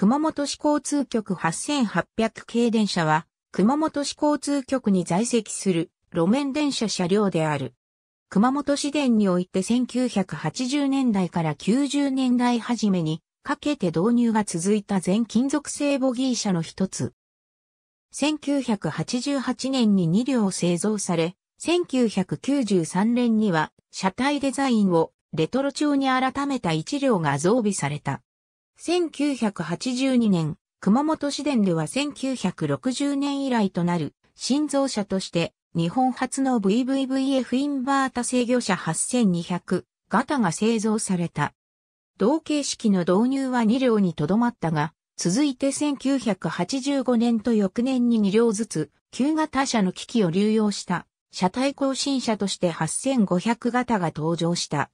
熊本市交通局8800系電車は、熊本市交通局に在籍する路面電車車両である。熊本市電において1980年代から90年代初めにかけて導入が続いた全金属製ボギー車の一つ。1988年に2両製造され、1993年には車体デザインをレトロ調に改めた1両が増備された。1982年、熊本市電では1960年以来となる、新造車として、日本初の VVVF インバータ制御車8200型が製造された。同形式の導入は2両にとどまったが、続いて1985年と翌年に2両ずつ、旧型車の機器を流用した、車体更新車として8500型が登場した。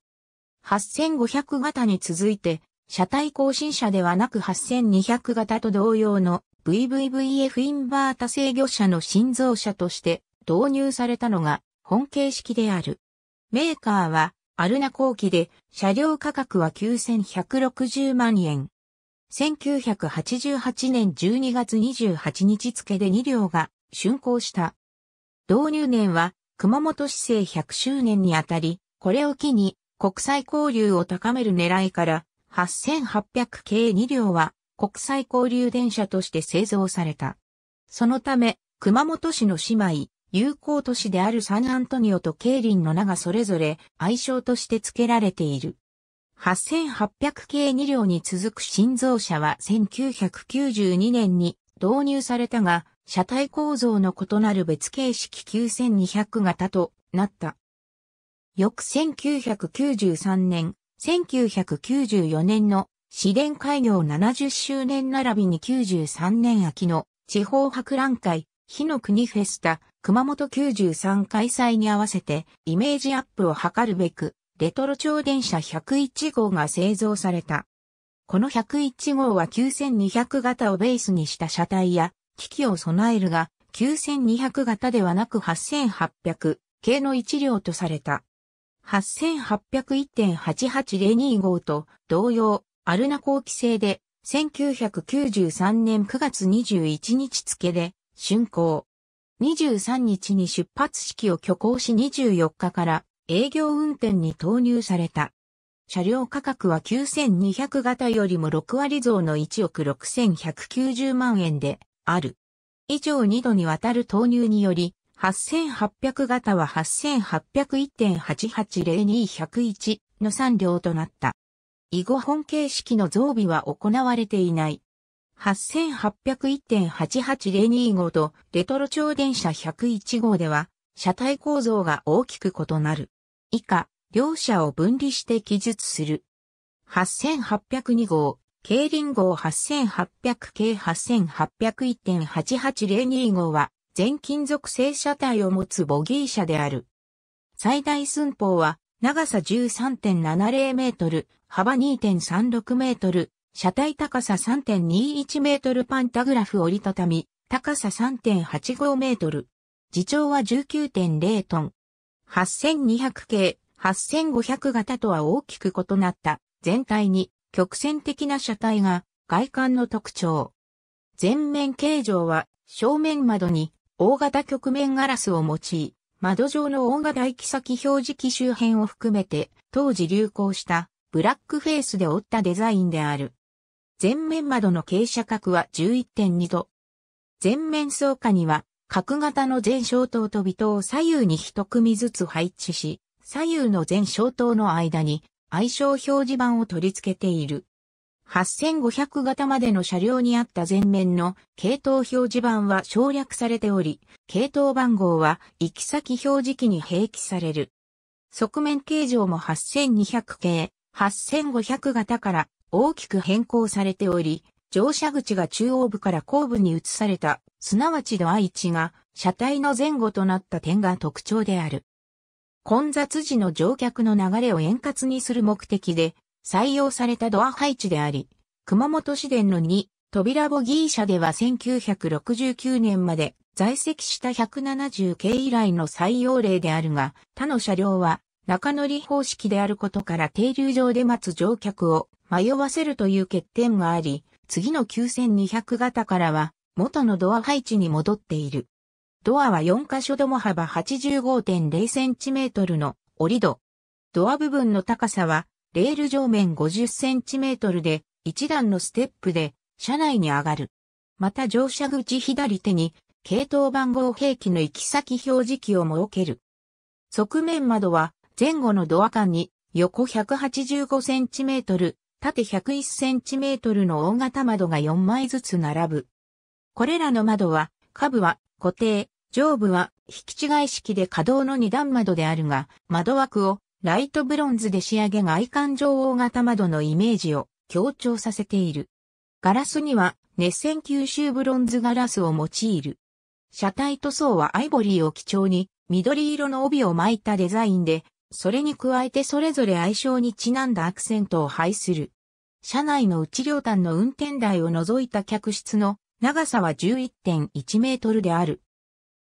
8500型に続いて、車体更新車ではなく8200型と同様の VVVF インバータ制御車の新造車として導入されたのが本形式である。メーカーはアルナ後期で車両価格は9160万円。1988年12月28日付で2両が竣工した。導入年は熊本市政100周年にあたり、これを機に国際交流を高める狙いから8800系2両は国際交流電車として製造された。そのため、熊本市の姉妹、友好都市であるサンアントニオとケイリンの名がそれぞれ愛称として付けられている。8800系2両に続く新造車は1992年に導入されたが、車体構造の異なる別形式9200型となった。翌1993年、1994年の市電開業70周年並びに93年秋の地方博覧会、火の国フェスタ、熊本93開催に合わせてイメージアップを図るべく、レトロ超電車101号が製造された。この101号は9200型をベースにした車体や機器を備えるが、9200型ではなく8800系の1両とされた。8801.88025号と同様、アルナ後期制で、1993年9月21日付で、竣工。23日に出発式を挙行し24日から営業運転に投入された。車両価格は9200型よりも6割増の1億6190万円である。以上2度にわたる投入により、8800型は8801.8802101の3両となった。以後本形式の増備は行われていない。8801.88025号とレトロ超電車101号では、車体構造が大きく異なる。以下、両車を分離して記述する。8802号、競輪号8800 k 8801.88025は、全金属製車体を持つボギー車である。最大寸法は長さ13.70メートル、幅2.36メートル、車体高さ3.21メートルパンタグラフ折りたたみ、高さ3.85メートル。自長は19.0トン。8200系、8500型とは大きく異なった全体に曲線的な車体が外観の特徴。全面形状は正面窓に大型局面ガラスを用い、窓状の大型行き先表示器周辺を含めて、当時流行したブラックフェイスで折ったデザインである。前面窓の傾斜角は11.2度。前面倉下には、角型の全小灯と微灯を左右に一組ずつ配置し、左右の全小灯の間に、相性表示板を取り付けている。8500型までの車両にあった前面の系統表示板は省略されており、系統番号は行き先表示器に併記される。側面形状も8200系、8500型から大きく変更されており、乗車口が中央部から後部に移された、すなわち度 I1 が車体の前後となった点が特徴である。混雑時の乗客の流れを円滑にする目的で、採用されたドア配置であり、熊本市電の2、扉ボギー車では1969年まで在籍した170系以来の採用例であるが、他の車両は中乗り方式であることから停留場で待つ乗客を迷わせるという欠点があり、次の9200型からは元のドア配置に戻っている。ドアは4箇所とも幅85.0センチメートルの折り戸。ドア部分の高さはレール上面50センチメートルで、1段のステップで、車内に上がる。また乗車口左手に、系統番号兵器の行き先表示器を設ける。側面窓は、前後のドア間に、横185センチメートル、縦101センチメートルの大型窓が4枚ずつ並ぶ。これらの窓は、下部は固定、上部は引き違い式で可動の2段窓であるが、窓枠をライトブロンズで仕上げが観管状大型窓のイメージを強調させている。ガラスには熱線吸収ブロンズガラスを用いる。車体塗装はアイボリーを基調に緑色の帯を巻いたデザインで、それに加えてそれぞれ相性にちなんだアクセントを配する。車内の内両端の運転台を除いた客室の長さは11.1メートルである。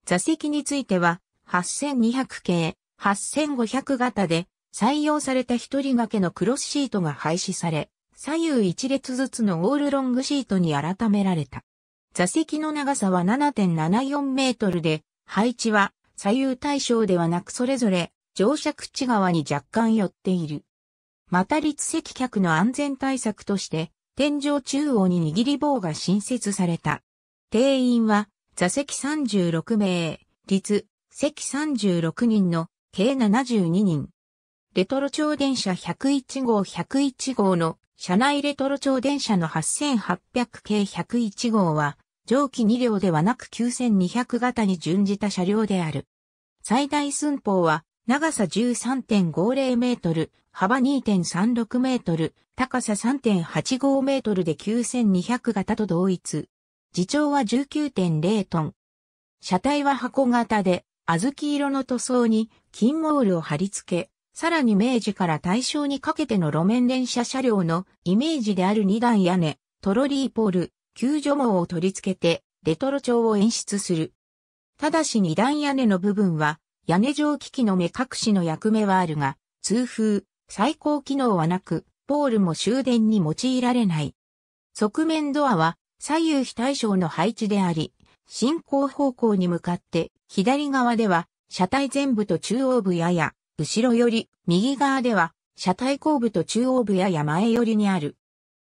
座席については8200系、8500型で採用された一人掛けのクロスシートが廃止され、左右一列ずつのオールロングシートに改められた。座席の長さは7.74メートルで、配置は左右対称ではなくそれぞれ乗車口側に若干寄っている。また立席客の安全対策として、天井中央に握り棒が新設された。定員は座席36名、立、席36人の計72人。レトロ超電車101号101号の車内レトロ超電車の8800系101号は蒸気2両ではなく9200型に準じた車両である。最大寸法は長さ13.50メートル、幅2.36メートル、高さ3.85メートルで9200型と同一。自重は19.0トン。車体は箱型で、小豆色の塗装に金モールを貼り付け、さらに明治から大正にかけての路面電車車両のイメージである二段屋根、トロリーポール、救助網を取り付けて、レトロ調を演出する。ただし二段屋根の部分は、屋根上機器の目隠しの役目はあるが、通風、最高機能はなく、ポールも終電に用いられない。側面ドアは左右非対称の配置であり、進行方向に向かって左側では車体全部と中央部やや後ろより、右側では、車体後部と中央部や山へ寄りにある。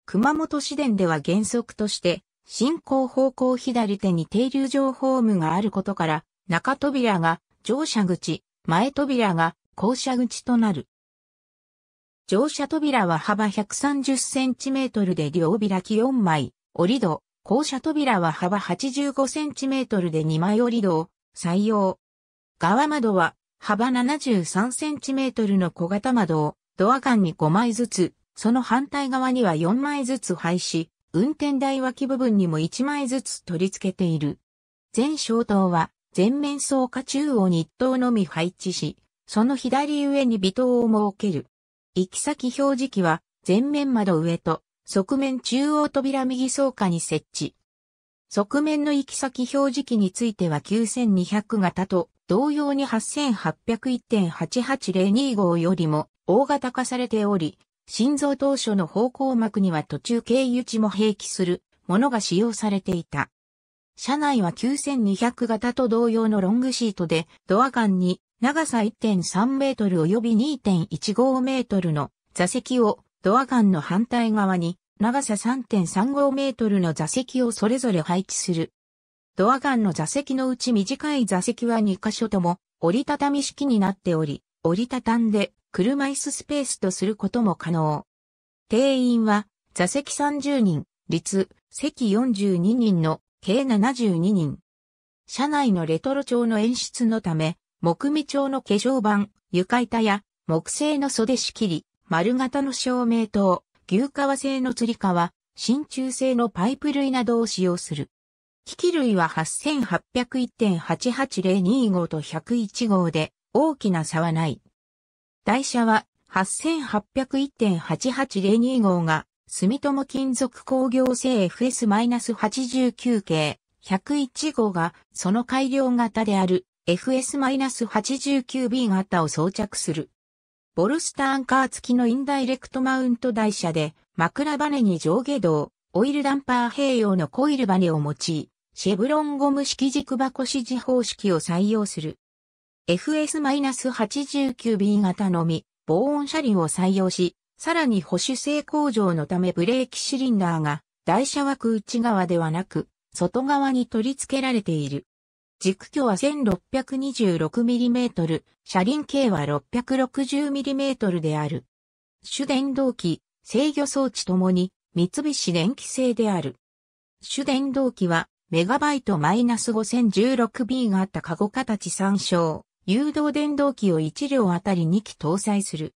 熊本市電では原則として、進行方向左手に停留場ホームがあることから、中扉が乗車口、前扉が降車口となる。乗車扉は幅130センチメートルで両開き4枚、折り戸、降車扉は幅85センチメートルで2枚折り戸を採用。側窓は幅 73cm の小型窓をドア間に5枚ずつ、その反対側には4枚ずつ配し、運転台脇部分にも1枚ずつ取り付けている。全消灯は前面装下中央に1灯のみ配置し、その左上に微灯を設ける。行き先表示器は前面窓上と側面中央扉右装下に設置。側面の行き先表示器については9200型と同様に8801.88025よりも大型化されており、心臓当初の方向膜には途中経由値も併記するものが使用されていた。車内は9200型と同様のロングシートで、ドア間に長さ1.3メートル及び2.15メートルの座席をドア間の反対側に長さ3.35メートルの座席をそれぞれ配置するドアガンの座席のうち短い座席は2箇所とも折りたたみ式になっており、折りたたんで車椅子スペースとすることも可能。定員は座席30人、率席42人の計72人。車内のレトロ調の演出のため、木目調の化粧板、床板や木製の袖仕切り、丸型の照明灯、牛革製の釣り革、真鍮製のパイプ類などを使用する。機器類は8801.88025号と101号で大きな差はない。台車は8801.8802号が住友金属工業製 FS-89 系101号がその改良型である FS-89B 型を装着する。ボルスターンカー付きのインダイレクトマウント台車で枕バネに上下動、オイルダンパー併用のコイルバネを用い、シェブロンゴム式軸箱指示方式を採用する。FS-89B 型のみ、防音車輪を採用し、さらに保守性向上のためブレーキシリンダーが台車枠内側ではなく、外側に取り付けられている。軸距は 1626mm、車輪径は 660mm である。主電動機、制御装置ともに三菱電機製である。主電動機はメガバイトマイナス 5016B があったカゴ形参照。誘導電動機を1両あたり2機搭載する。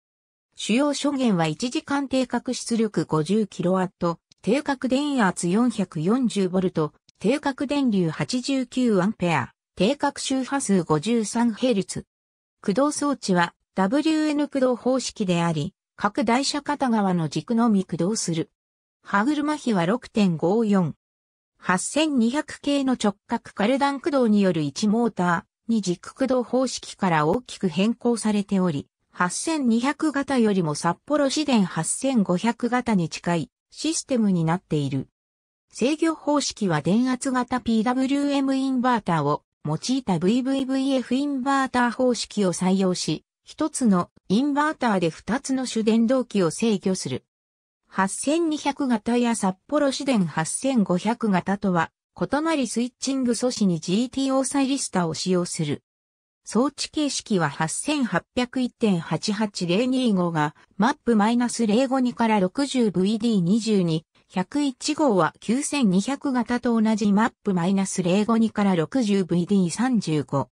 主要諸元は1時間定格出力 50kW、定格電圧 440V、定格電流 89A、定格周波数 53Hz。駆動装置は WN 駆動方式であり、各台車片側の軸のみ駆動する。歯車比は6.54、8200系の直角カルダン駆動による1モーターに軸駆動方式から大きく変更されており、8200型よりも札幌市電8500型に近いシステムになっている。制御方式は電圧型 PWM インバーターを用いた VVVF インバーター方式を採用し、一つのインバーターで二つの主電動機を制御する。8200型や札幌市電8500型とは異なりスイッチング素子に GTO サイリスタを使用する。装置形式は8801.88025が m a p -052 から 60VD22、101号は9200型と同じ m a p -052 から 60VD35。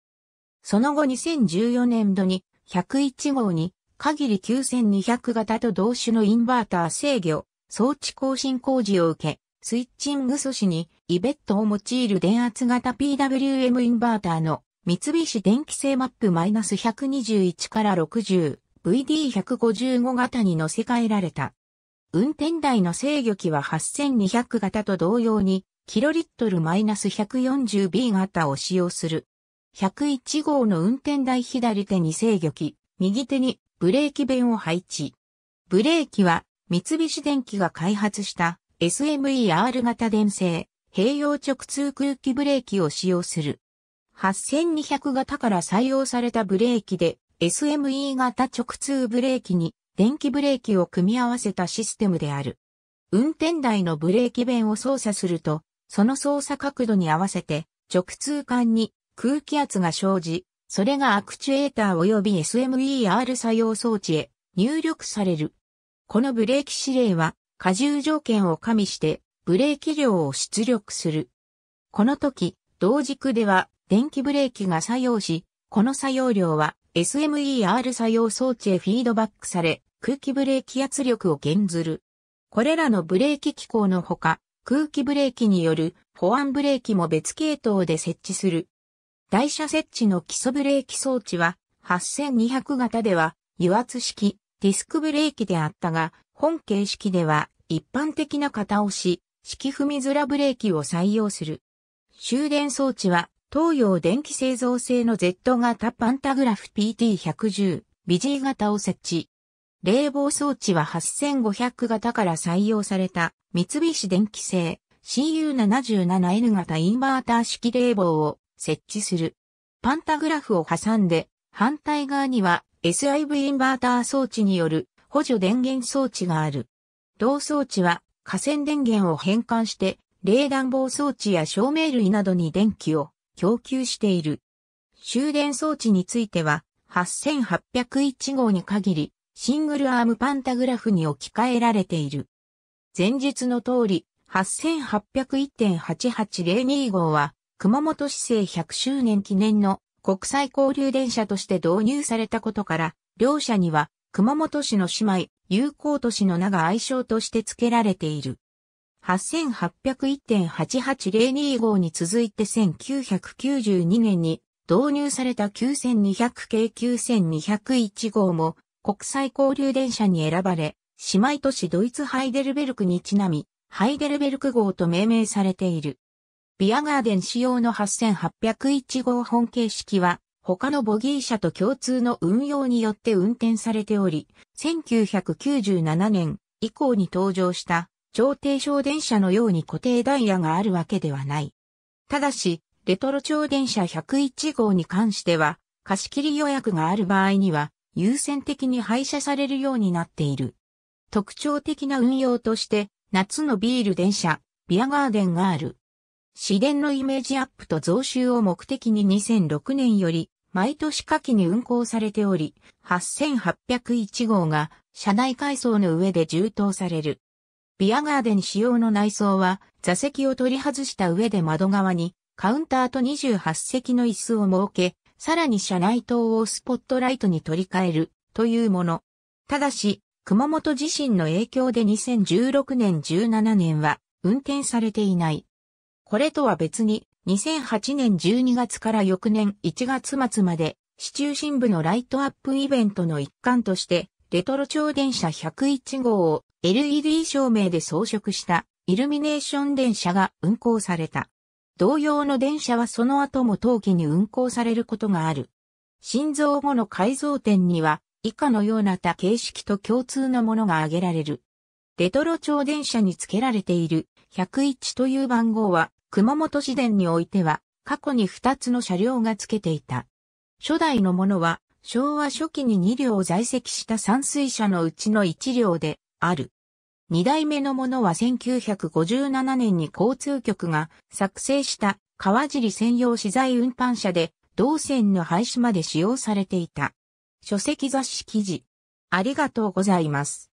その後2014年度に101号に限り9200型と同種のインバーター制御、装置更新工事を受け、スイッチング素子にイベットを用いる電圧型 PWM インバーターの三菱電機製マップ -121 から60、VD155 型に乗せ替えられた。運転台の制御機は8200型と同様に、キロリットル -140B 型を使用する。101号の運転台左手に制御機、右手にブレーキ弁を配置。ブレーキは三菱電機が開発した SMER 型電性併用直通空気ブレーキを使用する。8200型から採用されたブレーキで SME 型直通ブレーキに電気ブレーキを組み合わせたシステムである。運転台のブレーキ弁を操作すると、その操作角度に合わせて直通管に空気圧が生じ、それがアクチュエーター及び SMER 作用装置へ入力される。このブレーキ指令は荷重条件を加味してブレーキ量を出力する。この時、同軸では電気ブレーキが作用し、この作用量は SMER 作用装置へフィードバックされ、空気ブレーキ圧力を減ずる。これらのブレーキ機構のほか、空気ブレーキによる保安ブレーキも別系統で設置する台車設置の基礎ブレーキ装置は、8200型では油圧式ディスクブレーキであったが、本形式では一般的な型押し、式踏み面ブレーキを採用する。終電装置は東洋電気製造製の Z 型パンタグラフ PT110 ビジー型を設置。冷房装置は8500型から採用された三菱電気製 CU77N 型インバーター式冷房を設置する。パンタグラフを挟んで、反対側には SIV インバーター装置による補助電源装置がある。同装置は河川電源を変換して冷暖房装置や照明類などに電気を供給している。終電装置については8801号に限りシングルアームパンタグラフに置き換えられている。前述の通り8801.8802号は熊本市政100周年記念の国際交流電車として導入されたことから、両社には熊本市の姉妹、友好都市の名が愛称として付けられている。8801.88025号に続いて1992年に導入された9200系9201号も国際交流電車に選ばれ、姉妹都市ドイツハイデルベルクにちなみ、ハイデルベルク号と命名されている。ビアガーデン仕様の8801号本形式は、他のボギー車と共通の運用によって運転されており、1997年以降に登場した超低省電車のように固定ダイヤがあるわけではない。ただし、レトロ超電車101号に関しては、貸し切り予約がある場合には、優先的に廃車されるようになっている。特徴的な運用として、夏のビール電車、ビアガーデンがある。市電のイメージアップと増収を目的に2006年より毎年夏季に運行されており、8801号が車内改装の上で充当される。ビアガーデン仕様の内装は座席を取り外した上で窓側にカウンターと28席の椅子を設け、さらに車内灯をスポットライトに取り替えるというもの。ただし、熊本地震の影響で2016年17年は運転されていない。これとは別に、2008年12月から翌年1月末まで、市中心部のライトアップイベントの一環として、レトロ超電車101号を LED 照明で装飾したイルミネーション電車が運行された。同様の電車はその後も陶器に運行されることがある。心臓後の改造点には以下のような他形式と共通のものが挙げられる。レトロ超電車に付けられている101という番号は熊本市電においては、過去に二つの車両がつけていた。初代のものは、昭和初期に二両在籍した山水車のうちの一両で、ある。二代目のものは1957年に交通局が作成した川尻専用資材運搬車で、同線の廃止まで使用されていた。書籍雑誌記事。ありがとうございます。